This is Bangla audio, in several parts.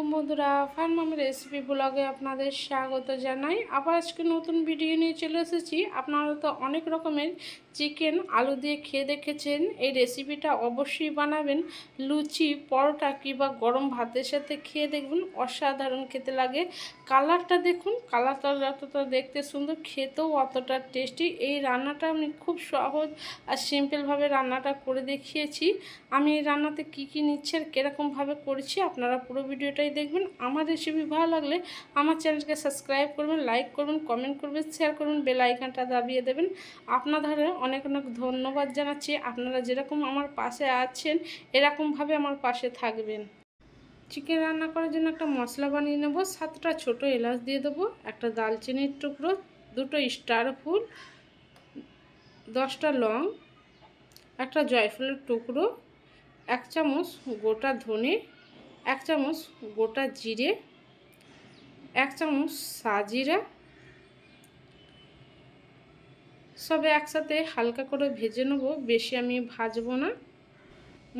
আলাইকুম বন্ধুরা ফার্ম আমি রেসিপি ব্লগে আপনাদের স্বাগত জানাই আবার আজকে নতুন ভিডিও নিয়ে চলে এসেছি আপনারা তো অনেক রকমের চিকেন আলু দিয়ে খেয়ে দেখেছেন এই রেসিপিটা অবশ্যই বানাবেন লুচি পরোটা কিংবা গরম ভাতের সাথে খেয়ে দেখবেন অসাধারণ খেতে লাগে কালারটা দেখুন কালারটা যতটা দেখতে সুন্দর খেতেও অতটা টেস্টি এই রান্নাটা আমি খুব সহজ আর সিম্পলভাবে রান্নাটা করে দেখিয়েছি আমি এই রান্নাতে কী কী নিচ্ছে আর কীরকমভাবে করেছি আপনারা পুরো ভিডিওটাই ভিডিওটাই দেখবেন আমার রেসিপি ভালো লাগলে আমার চ্যানেলকে সাবস্ক্রাইব করবেন লাইক করবেন কমেন্ট করবেন শেয়ার করবেন বেল আইকনটা দাবিয়ে দেবেন আপনাদের অনেক অনেক ধন্যবাদ জানাচ্ছি আপনারা যেরকম আমার পাশে আছেন এরকমভাবে আমার পাশে থাকবেন চিকেন রান্না করার জন্য একটা মশলা বানিয়ে নেব সাতটা ছোট এলাচ দিয়ে দেবো একটা দালচিনির টুকরো দুটো স্টার ফুল দশটা লং একটা জয়ফুলের টুকরো এক চামচ গোটা ধনে এক চামচ গোটা জিরে এক চামচ সাজিরা সবে একসাথে হালকা করে ভেজে নেব বেশি আমি ভাজবো না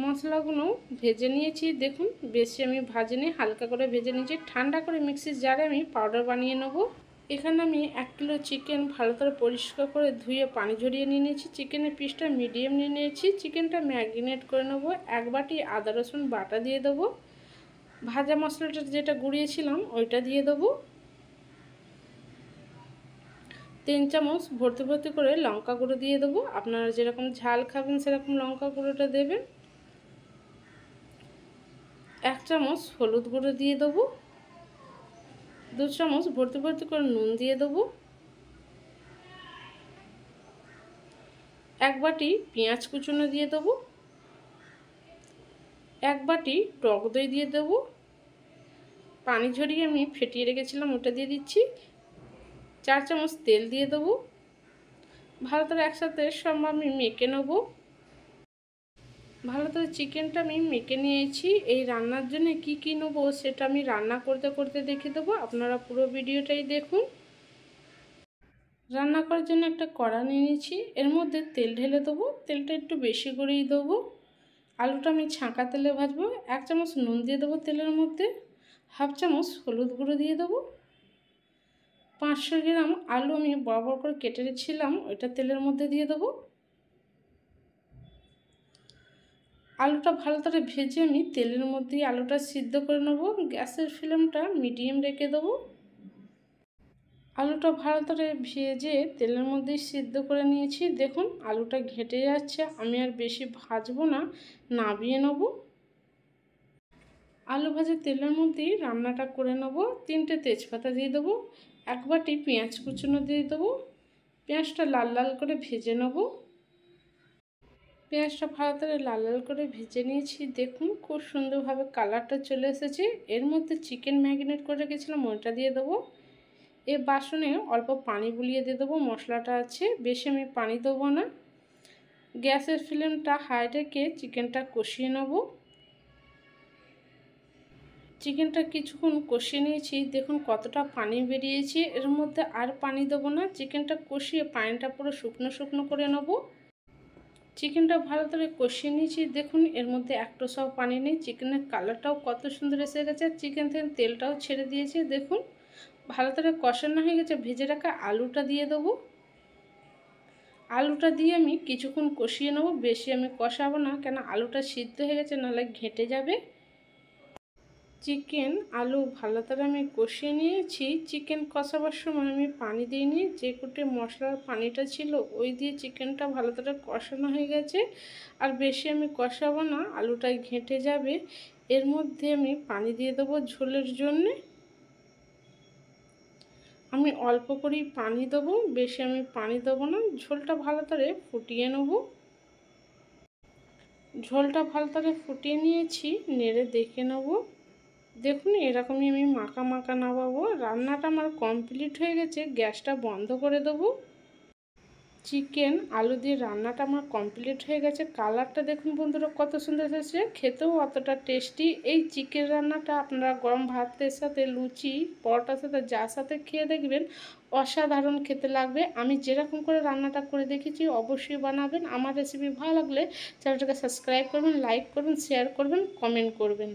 মশলাগুলো ভেজে নিয়েছি দেখুন বেশি আমি ভাজে হালকা করে ভেজে নিয়েছি ঠান্ডা করে মিক্সির জারে আমি পাউডার বানিয়ে নেব এখানে আমি এক কিলো চিকেন ভালো করে পরিষ্কার করে ধুয়ে পানি ঝরিয়ে নিয়ে নিয়েছি চিকেনের পিসটা মিডিয়াম নিয়ে নিয়েছি চিকেনটা ম্যাগিনেট করে নেব এক বাটি আদা রসুন বাটা দিয়ে দেবো ভাজা মশলাটা যেটা গুঁড়িয়েছিলাম ওইটা দিয়ে দেবো তিন চামচ ভর্তি ভর্তি করে লঙ্কা গুঁড়ো দিয়ে দেবো আপনারা যেরকম ঝাল খাবেন সেরকম লঙ্কা গুঁড়োটা দেবেন এক চামচ হলুদ গুঁড়ো দিয়ে দেবো দু চামচ ভর্তি ভর্তি করে নুন দিয়ে দেবো এক বাটি পেঁয়াজ কুচুনো দিয়ে দেবো এক বাটি টক দই দিয়ে দেবো পানি ঝরিয়ে আমি ফেটিয়ে রেখেছিলাম ওটা দিয়ে দিচ্ছি চার চামচ তেল দিয়ে দেবো ভালো করে একসাথে সব আমি মেখে নেবো ভালো করে চিকেনটা আমি মেখে নিয়েছি এই রান্নার জন্য কি কী নেবো সেটা আমি রান্না করতে করতে দেখে দেবো আপনারা পুরো ভিডিওটাই দেখুন রান্না করার জন্য একটা কড়া নিয়ে নিয়েছি এর মধ্যে তেল ঢেলে দেবো তেলটা একটু বেশি করেই দেবো আলুটা আমি ছাঁকা তেলে ভাজবো এক চামচ নুন দিয়ে দেবো তেলের মধ্যে হাফ চামচ হলুদ গুঁড়ো দিয়ে দেবো পাঁচশো গ্রাম আলু আমি বড় বড় করে কেটে রেখেছিলাম ওইটা তেলের মধ্যে দিয়ে দেবো আলুটা ভালো করে ভেজে আমি তেলের মধ্যেই আলুটা সিদ্ধ করে নেবো গ্যাসের ফ্লেমটা মিডিয়াম রেখে দেবো আলুটা ভালো করে ভেজে তেলের মধ্যে সিদ্ধ করে নিয়েছি দেখুন আলুটা ঘেটে যাচ্ছে আমি আর বেশি ভাজবো না নাবিয়ে নেব আলু ভাজে তেলের মধ্যেই রান্নাটা করে নেব তিনটে তেজপাতা দিয়ে দেবো এক বাটি পেঁয়াজ কুচুনো দিয়ে দেবো পেঁয়াজটা লাল লাল করে ভেজে নেব পেঁয়াজটা ভালো করে লাল লাল করে ভেজে নিয়েছি দেখুন খুব সুন্দরভাবে কালারটা চলে এসেছে এর মধ্যে চিকেন ম্যাগনেট করে রেখেছিলাম ওইটা দিয়ে দেবো এ বাসনে অল্প পানি বুলিয়ে দিয়ে দেবো মশলাটা আছে বেশি আমি পানি দেবো না গ্যাসের ফ্লেমটা হাই রেখে চিকেনটা কষিয়ে নেব চিকেনটা কিছুক্ষণ কষিয়ে নিয়েছি দেখুন কতটা পানি বেরিয়েছে এর মধ্যে আর পানি দেবো না চিকেনটা কষিয়ে পানিটা পুরো শুকনো শুকনো করে নেব চিকেনটা ভালো করে কষিয়ে নিয়েছি দেখুন এর মধ্যে একটু সব পানি নেই চিকেনের কালারটাও কত সুন্দর এসে গেছে চিকেন থেকে তেলটাও ছেড়ে দিয়েছে দেখুন ভালো করে কষানো হয়ে গেছে ভেজে রাখা আলুটা দিয়ে দেবো আলুটা দিয়ে আমি কিছুক্ষণ কষিয়ে নেবো বেশি আমি কষাবো না কেন আলুটা সিদ্ধ হয়ে গেছে নাহলে ঘেঁটে যাবে চিকেন আলু ভালো করে আমি কষিয়ে নিয়েছি চিকেন কষাবার সময় আমি পানি দিইনি যে কুটে মশলার পানিটা ছিল ওই দিয়ে চিকেনটা ভালো করে কষানো হয়ে গেছে আর বেশি আমি কষাবো না আলুটা ঘেঁটে যাবে এর মধ্যে আমি পানি দিয়ে দেবো ঝোলের জন্যে আমি অল্প করেই পানি দেবো বেশি আমি পানি দেবো না ঝোলটা ভালো করে ফুটিয়ে নেব ঝোলটা ভালো করে ফুটিয়ে নিয়েছি নেড়ে দেখে নেব দেখুন এরকমই আমি মাখা মাখা নামাবো রান্নাটা আমার কমপ্লিট হয়ে গেছে গ্যাসটা বন্ধ করে দেবো চিকেন আলু দিয়ে রান্নাটা আমার কমপ্লিট হয়ে গেছে কালারটা দেখুন বন্ধুরা কত সুন্দর এসেছে খেতেও অতটা টেস্টি এই চিকেন রান্নাটা আপনারা গরম ভাতের সাথে লুচি পরোটার সাথে যার সাথে খেয়ে দেখবেন অসাধারণ খেতে লাগবে আমি যেরকম করে রান্নাটা করে দেখেছি অবশ্যই বানাবেন আমার রেসিপি ভালো লাগলে চ্যানেলটাকে সাবস্ক্রাইব করবেন লাইক করবেন শেয়ার করবেন কমেন্ট করবেন